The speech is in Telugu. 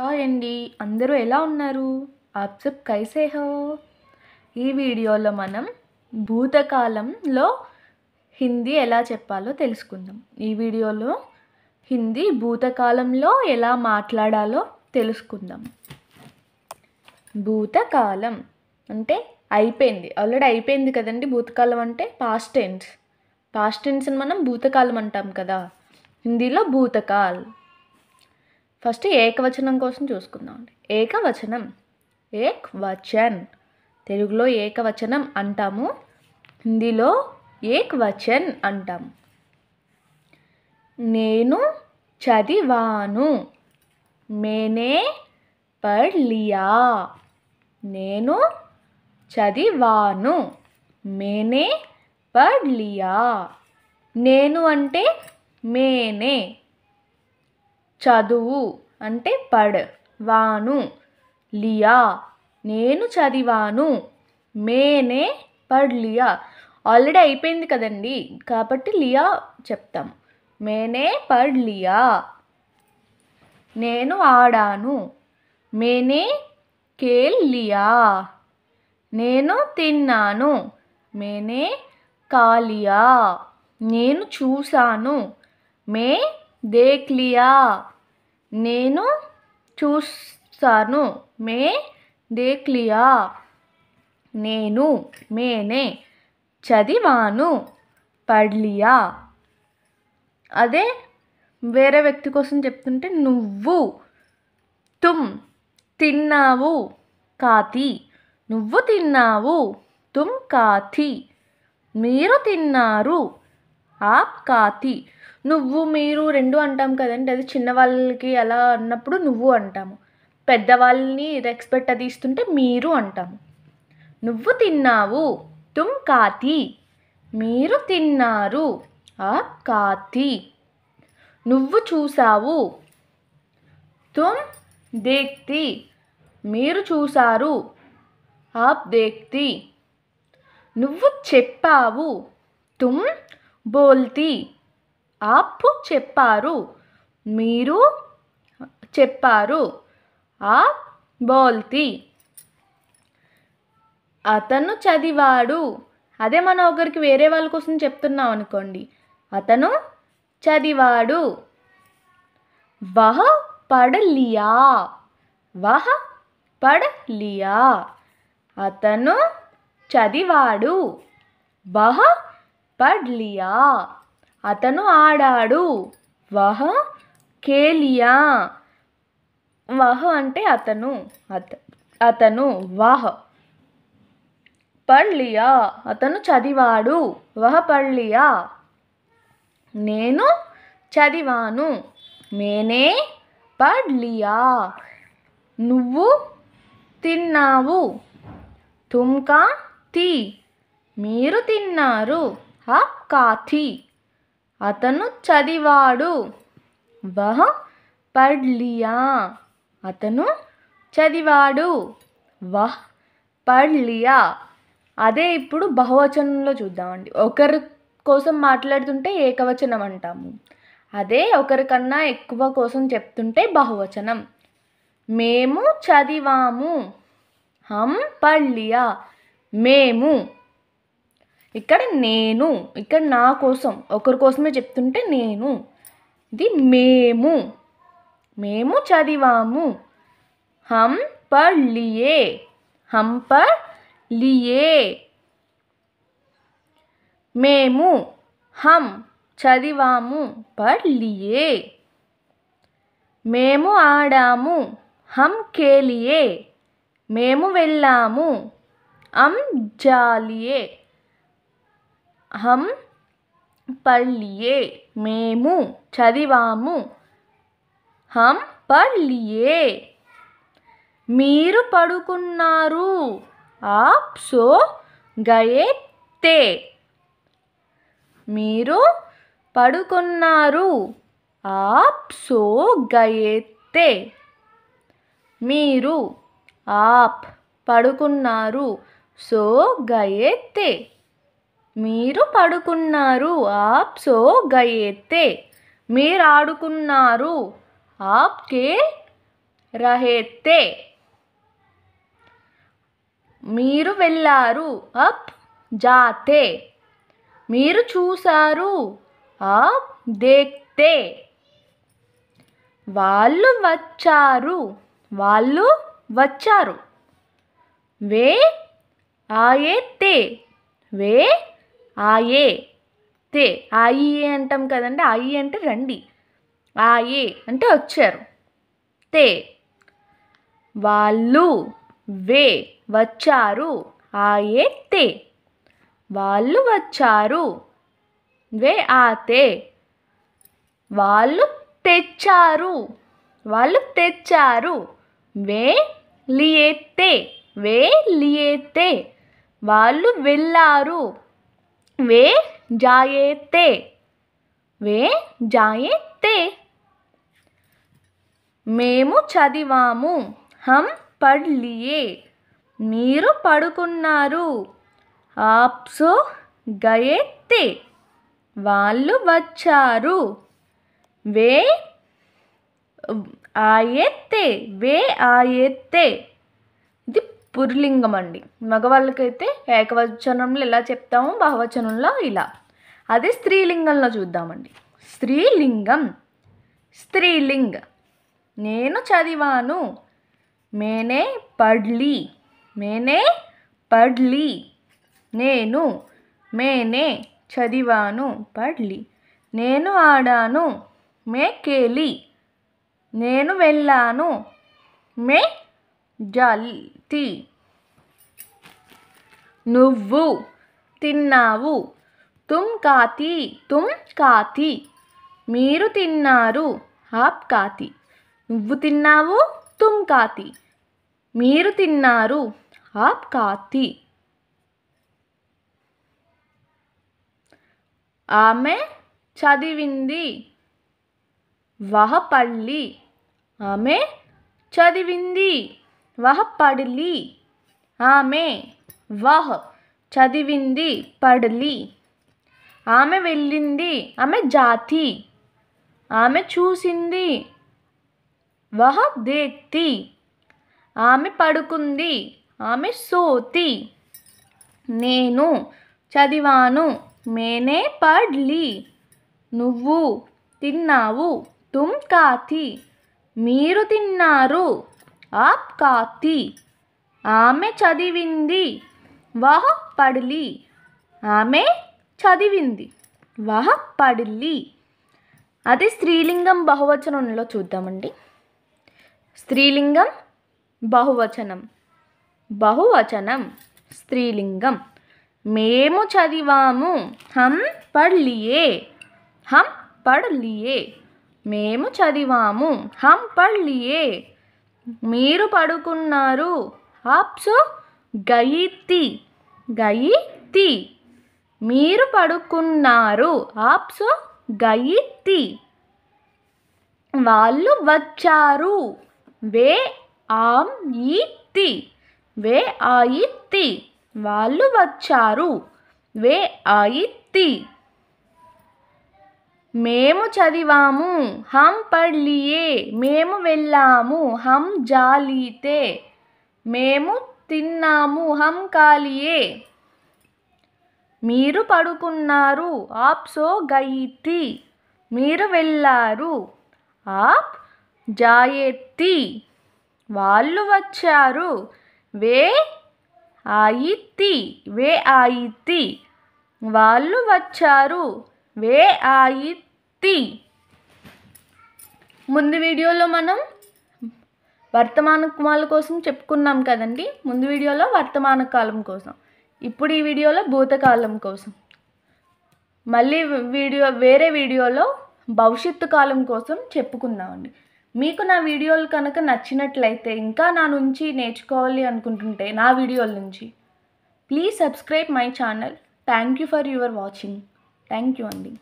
హాయ్ అండి అందరూ ఎలా ఉన్నారు ఆప్ సబ్ కైసే హో ఈ వీడియోలో మనం భూతకాలంలో హిందీ ఎలా చెప్పాలో తెలుసుకుందాం ఈ వీడియోలో హిందీ భూతకాలంలో ఎలా మాట్లాడాలో తెలుసుకుందాం భూతకాలం అంటే అయిపోయింది ఆల్రెడీ అయిపోయింది కదండి భూతకాలం అంటే పాస్ట్ టెన్స్ పాస్ట్ టెన్స్ని మనం భూతకాలం అంటాం కదా హిందీలో భూతకాల్ ఫస్ట్ ఏకవచనం కోసం చూసుకుందామండి ఏకవచనం ఏక్వచన్ తెలుగులో ఏకవచనం అంటాము హిందీలో ఏక్వచన్ అంటాము నేను చదివాను మేనే పడ్లియా నేను చదివాను మేనే పడ్లియా నేను అంటే మేనే చదువు అంటే పడ్ వాను లియా నేను చదివాను మేనే పడ్ లియా ఆల్రెడీ అయిపోయింది కదండి కాబట్టి లియా చెప్తాం మేనే పడ్ లియా నేను ఆడాను మేనే కేల్ లియా నేను తిన్నాను మేనే కాలియా నేను చూశాను మే దేఖ్ లియా నేను చూస్తాను మే దేఖ్ లియా నేను మేనే చదివాను పడ్లియా అదే వేరే వ్యక్తి కోసం చెప్తుంటే నువ్వు తుమ్ తిన్నావు కాతి నువ్వు తిన్నావు తుమ్ కాతి మీరు తిన్నారు ఆప్ కాతి నువ్వు మీరు రెండు అంటాం కదండి అది చిన్నవాళ్ళకి అలా అన్నప్పుడు నువ్వు అంటాము పెద్దవాళ్ళని రెస్పెక్ట్ అది ఇస్తుంటే మీరు అంటాము నువ్వు తిన్నావు తుమ్ కాతి మీరు తిన్నారు ఆ కాతి నువ్వు చూసావు తుమ్ దేక్తి మీరు చూసారు ఆప్ దేక్తి నువ్వు చెప్పావు తుమ్ బోల్తి అప్పు చెప్పారు మీరు చెప్పారు ఆ బోల్తి అతను చదివాడు అదే మనం ఒకరికి వేరే వాళ్ళ కోసం చెప్తున్నాం అనుకోండి అతను చదివాడు వహ పడలియా వహ పడలియా అతను చదివాడు వహ పడ్లియా అతను ఆడాడు వహ కేలియా వహ అంటే అతను అత అతను వాహ్ పళ్ళియా అతను చదివాడు వహ పళ్ళియా నేను చదివాను మేనే పడ్లియా నువ్వు తిన్నావు తుమ్కా తీ మీరు తిన్నారు అప్ కాథీ అతను చదివాడు వహ పర్లియా అతను చదివాడు వహ్ పర్లియా అదే ఇప్పుడు బహువచనంలో చూద్దామండి ఒకరి కోసం మాట్లాడుతుంటే ఏకవచనం అంటాము అదే ఒకరికన్నా ఎక్కువ కోసం చెప్తుంటే బహువచనం మేము చదివాము హం పళ్ళియా మేము ఇక్కడ నేను ఇక్కడ నా కోసం ఒకరి కోసమే చెప్తుంటే నేను ఇది మేము మేము చదివాము హం పర్ లియే హం పర్ లియే మేము హం చదివాము పర్ లియే మేము ఆడాము హం కేలియే మేము వెళ్ళాము అం జాలియే హం పల్లియే మేము చదివాము హం పల్లియే మీరు పడుకున్నారు ఆప్ సో గయే మీరు పడుకున్నారు ఆప్ సో గయేతే మీరు ఆప్ పడుకున్నారు సో గయేతే మీరు పడుకున్నారు ఆప్ సో గయేతే మీరు ఆడుకున్నారు ఆప్కే రహేతే మీరు వెళ్ళారు అప్ జాతే మీరు చూశారు ఆప్ దేక్తే వాళ్ళు వచ్చారు వాళ్ళు వచ్చారు వే ఆయేతే వే ఆయే తే ఏ అంటాం కదండి ఆయి అంటే రండి ఆయే అంటే వచ్చారు తే వాళ్ళు వే వచ్చారు ఆయే తే వాళ్ళు వచ్చారు వే ఆతే వాళ్ళు తెచ్చారు వాళ్ళు తెచ్చారు వే లియేతే వే లియేతే వాళ్ళు వెళ్ళారు వే జాయేతే వే జాయేతే మేము చదివాము హం పడ్లియే మీరు పడుకున్నారు ఆప్సో గయేతే వాళ్ళు వచ్చారు వే ఆయెత్తే వే ఆయెత్తే పురులింగం అండి మగవాళ్ళకైతే ఏకవచనంలో ఎలా చెప్తామో బహువచనంలో ఇలా అదే స్త్రీలింగంలో చూద్దామండి స్త్రీలింగం స్త్రీలింగ్ నేను చదివాను మేనే పడ్లి మేనే పడ్లి నేను మేనే చదివాను పడ్లి నేను ఆడాను మే కేలి నేను వెళ్ళాను మే జల్తి నువ్వు తిన్నావు తుమ్ కాతి తుమ్ కాతి మీరు తిన్నారు ఆప్ కాతి నువ్వు తిన్నావు తుమ్ కాతి మీరు తిన్నారు ఆప్ కాతి ఆమె చదివింది వహపల్లి ఆమె చదివింది వహ పడిలి ఆమె వహ్ చదివింది పడిలి ఆమె వెళ్ళింది ఆమె జాతి ఆమె చూసింది వహ దేక్తి ఆమె పడుకుంది ఆమె సోతి నేను చదివాను మేనే పడ్లి నువ్వు తిన్నావు తుమ్ కాతి మీరు తిన్నారు ఆప్ కాతి ఆమె చదివింది వహ పడిలి ఆమె చదివింది వహ పడిలి అది స్త్రీలింగం బహువచనంలో చూద్దామండి స్త్రీలింగం బహువచనం బహువచనం స్త్రీలింగం మేము చదివాము హం పళ్ళియే హం పడ్లియే మేము చదివాము హం పళ్ళియే మీరు పడుకున్నారు ఆప్సు గయితి గయితి మీరు పడుకున్నారు ఆప్సు గయితి వాళ్ళు వచ్చారు వే ఆమ్ ఈతి వే ఆయిత్తి వాళ్ళు వచ్చారు వే ఆయిత్తి మేము చదివాము హం పఢ్ మేము వెళ్ళాము హం జాలీతే మేము తిన్నాము హమ్ కాలియే మీరు పడుకున్నారు ఆప్ సో గయితి మీరు వెళ్ళారు ఆప్ జాయెత్తి వాళ్ళు వచ్చారు వే ఆయితి వే ఆయితి వాళ్ళు వచ్చారు వే ఆయి తి ముందు వీడియోలో మనం వర్తమాన కుమాల కోసం చెప్పుకున్నాం కదండి ముందు వీడియోలో వర్తమాన కాలం కోసం ఇప్పుడు ఈ వీడియోలో భూతకాలం కోసం మళ్ళీ వీడియో వేరే వీడియోలో భవిష్యత్తు కాలం కోసం చెప్పుకుందామండి మీకు నా వీడియోలు కనుక నచ్చినట్లయితే ఇంకా నా నుంచి నేర్చుకోవాలి అనుకుంటుంటే నా వీడియోల నుంచి please subscribe my channel thank you for your watching thank you అండి